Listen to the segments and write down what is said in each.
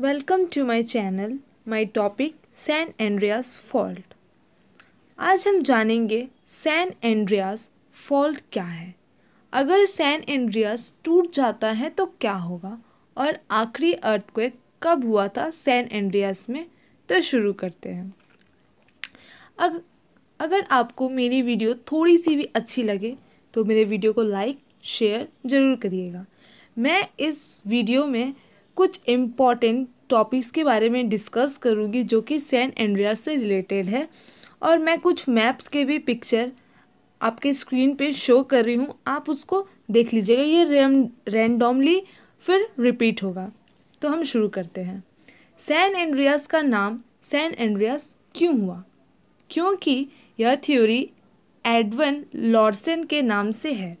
welcome to my channel my topic San Andreas fault आज हम जानेंगे सैन एंड्रियास फॉल्ट क्या है अगर सैन एंड्रियास टूट जाता है तो क्या होगा और आखिरी अर्थक्वेक कब हुआ था सैन एंड्रियास में तो शुरू करते हैं अग, अगर आपको मेरी वीडियो थोड़ी सी भी अच्छी लगे तो मेरे वीडियो को लाइक शेयर ज़रूर करिएगा मैं इस वीडियो में कुछ इम्पॉर्टेंट टॉपिक्स के बारे में डिस्कस करूँगी जो कि सैन एंड्रिया से रिलेटेड है और मैं कुछ मैप्स के भी पिक्चर आपके स्क्रीन पे शो कर रही हूँ आप उसको देख लीजिएगा ये रेम रैंडमली फिर रिपीट होगा तो हम शुरू करते हैं सैन एंड्रियास का नाम सैन एंड्रियास क्यों हुआ क्योंकि यह थ्योरी एडवन लॉर्सन के नाम से है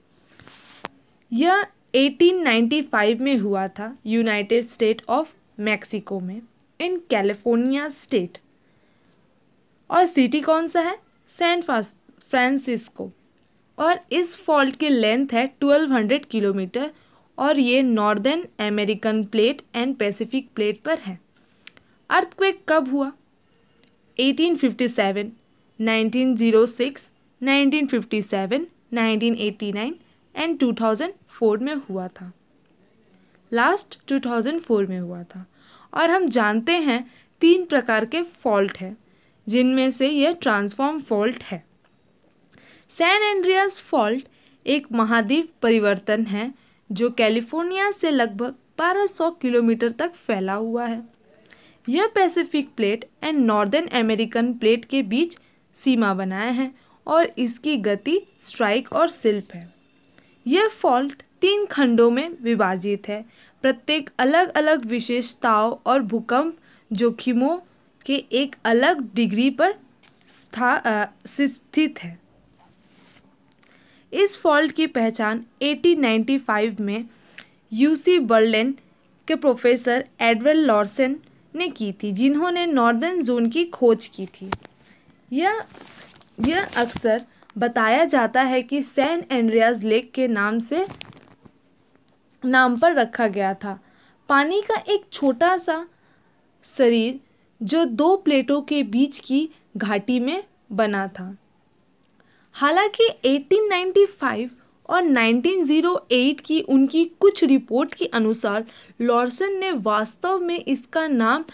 यह 1895 में हुआ था यूनाइटेड स्टेट ऑफ मैक्सिको में इन कैलिफोर्निया स्टेट और सिटी कौन सा है सैन फ्रांसिस्को और इस फॉल्ट की लेंथ है 1200 किलोमीटर और ये northern American plate and Pacific plate पर है अर्थक्वेक कब हुआ 1857, 1906, 1957, 1989 एंड 2004 में हुआ था लास्ट 2004 में हुआ था और हम जानते हैं तीन प्रकार के फॉल्ट हैं जिनमें से यह ट्रांसफॉर्म फॉल्ट है सैन एंड्रियास फॉल्ट एक महाद्वीप परिवर्तन है जो कैलिफोर्निया से लगभग 1200 किलोमीटर तक फैला हुआ है यह Pacific plate and northern American plate के बीच सीमा बनाया है और इसकी गति स्ट्राइक और सिल्फ है यह फॉल्ट तीन खंडों में विभाजित है प्रत्येक अलग अलग विशेषताओं और भूकंप जोखिमों के एक अलग डिग्री पर स्थित है इस फॉल्ट की पहचान 1895 में यूसी बर्लिन के प्रोफेसर एडवर्ड लॉर्सन ने की थी जिन्होंने नॉर्दर्न जोन की खोज की थी यह यह अक्सर बताया जाता है कि सैन एंड्रियाज लेक के नाम से नाम पर रखा गया था पानी का एक छोटा सा शरीर जो दो प्लेटों के बीच की घाटी में बना था हालांकि 1895 और 1908 की उनकी कुछ रिपोर्ट के अनुसार लॉर्सन ने वास्तव में इसका नाम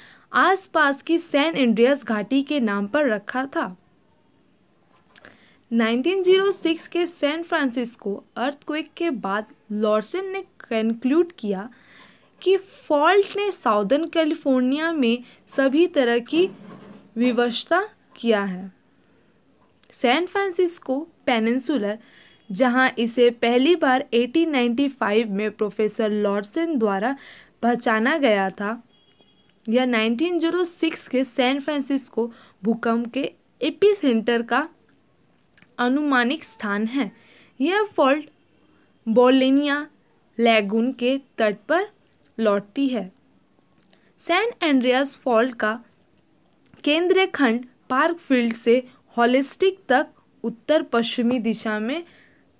आसपास की सैन एंड्रियास घाटी के नाम पर रखा था 1906 के सैन फ्रांसिस्को अर्थक्वेक के बाद लॉर्सन ने कंक्लूड किया कि फॉल्ट ने साउदर्न कैलिफोर्निया में सभी तरह की विवशता किया है सैन फ्रांसिस्को पेनिनसुलर जहां इसे पहली बार 1895 में प्रोफेसर लॉर्सन द्वारा पहचाना गया था या 1906 के सैन फ्रांसिस्को भूकंप के एपिसेंटर का अनुमानिक स्थान है यह फॉल्ट बोलेनिया लैगून के तट पर लौटती है सैन एंड्रियास फॉल्ट का केंद्रीय खंड पार्क फील्ड से हॉलिस्टिक तक उत्तर पश्चिमी दिशा में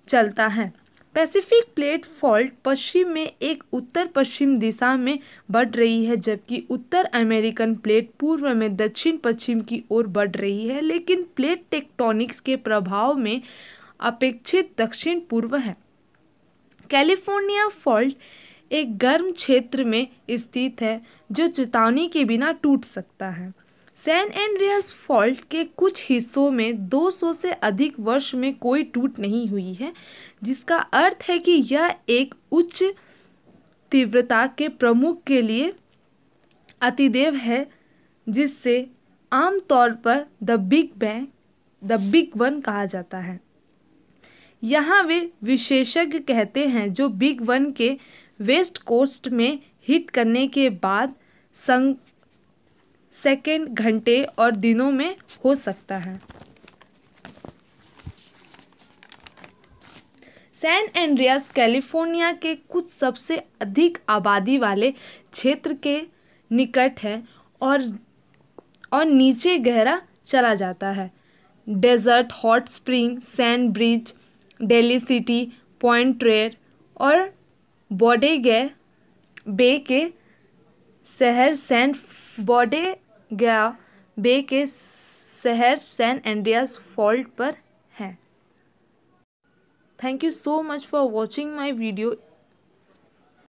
चलता है पैसिफिक प्लेट फॉल्ट पश्चिम में एक उत्तर पश्चिम दिशा में बढ़ रही है जबकि उत्तर अमेरिकन प्लेट पूर्व में दक्षिण पश्चिम की ओर बढ़ रही है लेकिन प्लेट टेक्टोनिक्स के प्रभाव में अपेक्षित दक्षिण पूर्व है कैलिफोर्निया फॉल्ट एक गर्म क्षेत्र में स्थित है जो चेतावनी के बिना टूट सकता है सैन एंड्रियास फॉल्ट के कुछ हिस्सों में 200 से अधिक वर्ष में कोई टूट नहीं हुई है जिसका अर्थ है कि यह एक उच्च तीव्रता के प्रमुख के लिए अतिदेव है जिससे आमतौर पर the big bang the big one कहा जाता है यहाँ वे विशेषज्ञ कहते हैं जो बिग वन के वेस्ट कोस्ट में हिट करने के बाद संग सेकेंड घंटे और दिनों में हो सकता है सैन एंड्रियास कैलिफोर्निया के कुछ सबसे अधिक आबादी वाले क्षेत्र के निकट है और और नीचे गहरा चला जाता है desert hot spring San bridge Daly City point trade और बॉडेगे बे के शहर सैन बॉडे गया बे के शहर सैन एंड्रियास फॉल्ट पर है thank you so much for watching my video